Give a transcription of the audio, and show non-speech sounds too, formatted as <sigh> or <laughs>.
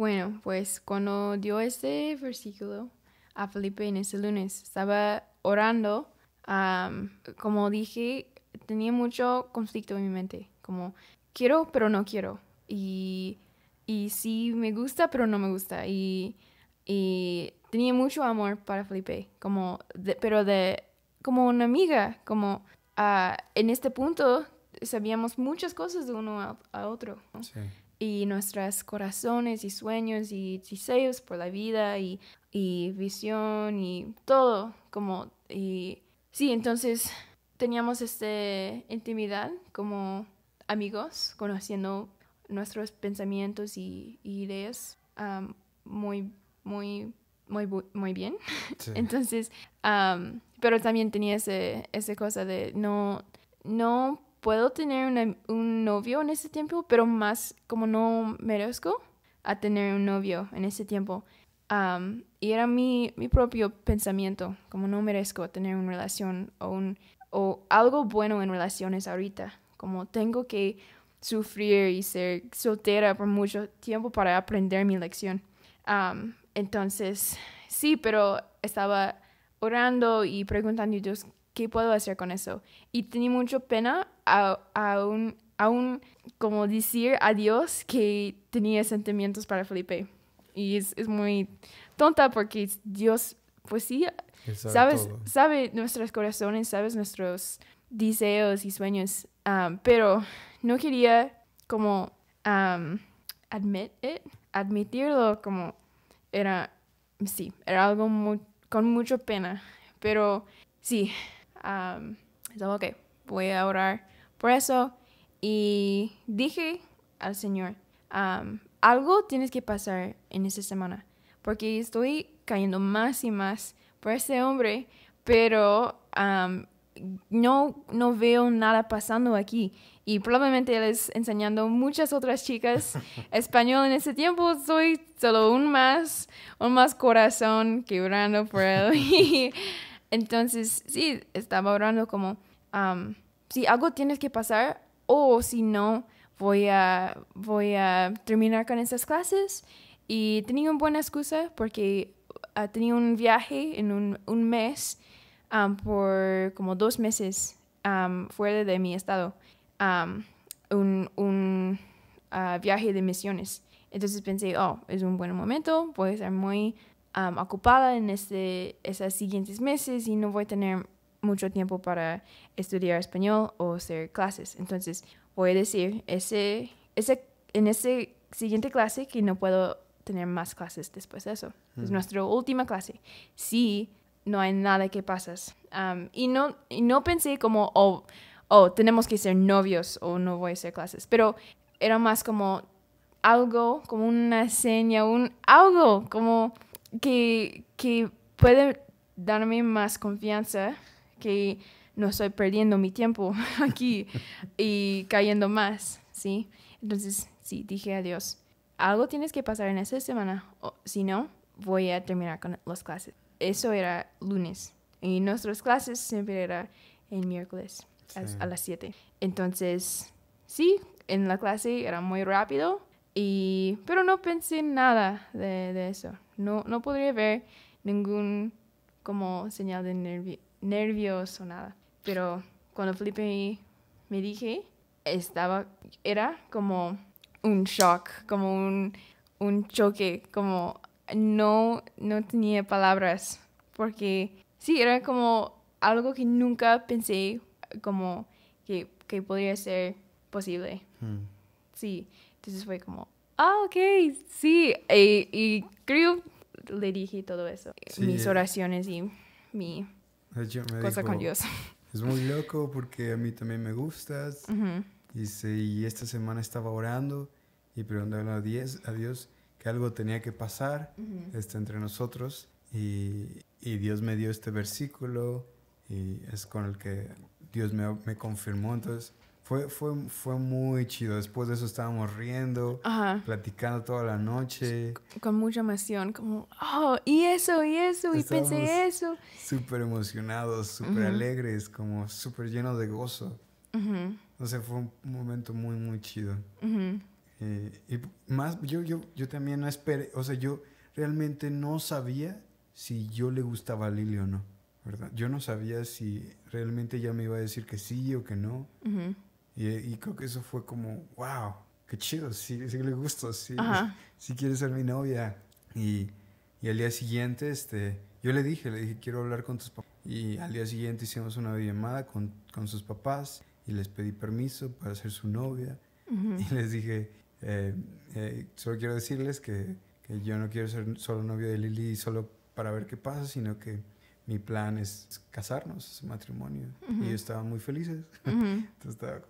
Bueno, pues cuando dio ese versículo a Felipe en ese lunes, estaba orando. como dije, tenía mucho conflicto en mi mente. Como quiero, pero no quiero. Y, y sí me gusta, pero no me gusta. Y, tenía mucho amor para Felipe. Como pero de como una amiga. Como ah, en este punto sabíamos muchas cosas de uno a, otro y nuestros corazones y sueños y deseos por la vida y, visión y todo como y sí entonces teníamos esta intimidad como amigos conociendo nuestros pensamientos y, ideas muy muy muy, muy bien <laughs> entonces pero también tenía ese, esa cosa de no no puedo tener un novio en ese tiempo, pero más como no merezco a tener un novio en ese tiempo. y era mi, mi, propio pensamiento, como no merezco tener una relación o, un, o algo bueno en relaciones ahorita, como tengo que sufrir y ser soltera por mucho tiempo para aprender mi lección. entonces, sí, pero estaba orando y preguntando a Dios ¿qué puedo hacer con eso? Y tenía mucha pena aún a como decir a Dios que tenía sentimientos para Felipe. Y es, muy tonta porque Dios, pues sí, sabes, sabe nuestros corazones, sabes nuestros deseos y sueños, pero no quería como admit admitirlo como era, sí, era algo con mucha pena, pero sí, Um, ok, voy a orar por eso. Y dije al Señor, algo tienes que pasar en esta semana, porque estoy cayendo más y más por este hombre, pero no, no veo nada pasando aquí. Y probablemente él es enseñando muchas otras chicas <laughs> español en ese tiempo. Soy solo un más, un más corazón quebrando por él. <laughs> Entonces, sí, estaba hablando como, si algo tienes que pasar o si no, voy a, voy a terminar con esas clases. Y tenía una buena excusa porque ah, tenía un viaje en un, mes por como dos meses fuera de mi estado. un, ah, viaje de misiones. Entonces pensé, oh, es un buen momento, puede ser muy ocupada en este, esos siguientes meses y no voy a tener mucho tiempo para estudiar español o hacer clases. Entonces voy a decir ese, ese, en esa siguiente clase que no puedo tener más clases después de eso. Es mm. nuestra última clase. Sí, no hay nada que pasas. y, no, y no pensé como, oh, oh, tenemos que ser novios o no voy a hacer clases, pero era más como algo, como una seña, un algo, como que, que puede darme más confianza que no estoy perdiendo mi tiempo <laughs> aquí y cayendo más, ¿sí? Entonces, sí, dije adiós. Algo tienes que pasar en esta semana, o, si no, voy a terminar con las clases. Eso era lunes y nuestras clases siempre eran el miércoles a, a, las 7. Entonces, sí, en la clase era muy rápido y, pero no pensé nada de, de eso. No, no podría ver ningún como señal de nervio, nervios o nada. Pero cuando Felipe me, dije, estaba, era como un shock, como un, un choque, como no, no tenía palabras. Porque sí, era como algo que nunca pensé como que, que podría ser posible. Mm. Sí, entonces fue como, ah, ok, sí. Y, eh, y creo le dije todo eso, mis eh. oraciones y mi cosa con Dios. Es muy loco porque a mí también me gustas. y esta semana estaba orando y preguntando a Dios, que algo tenía que pasar este, entre nosotros. Y, y, Dios me dio este versículo y es con el que Dios me, me confirmó. Entonces, fue, fue, muy chido. Después de eso estábamos riendo, platicando toda la noche. Con mucha emoción, como, oh, y eso, y eso, y pensé eso. Súper emocionados, súper alegres, como súper llenos de gozo. O sea, fue un momento muy, muy chido. Eh, y más, yo, yo, yo también no esperé, o sea, yo realmente no sabía si yo le gustaba a Lili o no, ¿verdad? Yo no sabía si realmente ella me iba a decir que sí o que no. Ajá. Y, creo que eso fue como, wow, qué chido, sí, sí le gusto, sí, Ajá. <laughs> sí quiere ser mi novia. Y, y, al día siguiente, este, yo le dije, le dije, quiero hablar con tus papás. Y al día siguiente hicimos una llamada con, con sus papás y les pedí permiso para ser su novia. Y les dije, eh, eh, solo quiero decirles que, que, yo no quiero ser solo novio de Lili solo para ver qué pasa, sino que mi plan es casarnos, matrimonio. Y yo estaba muy felices, <laughs> Entonces estaba como,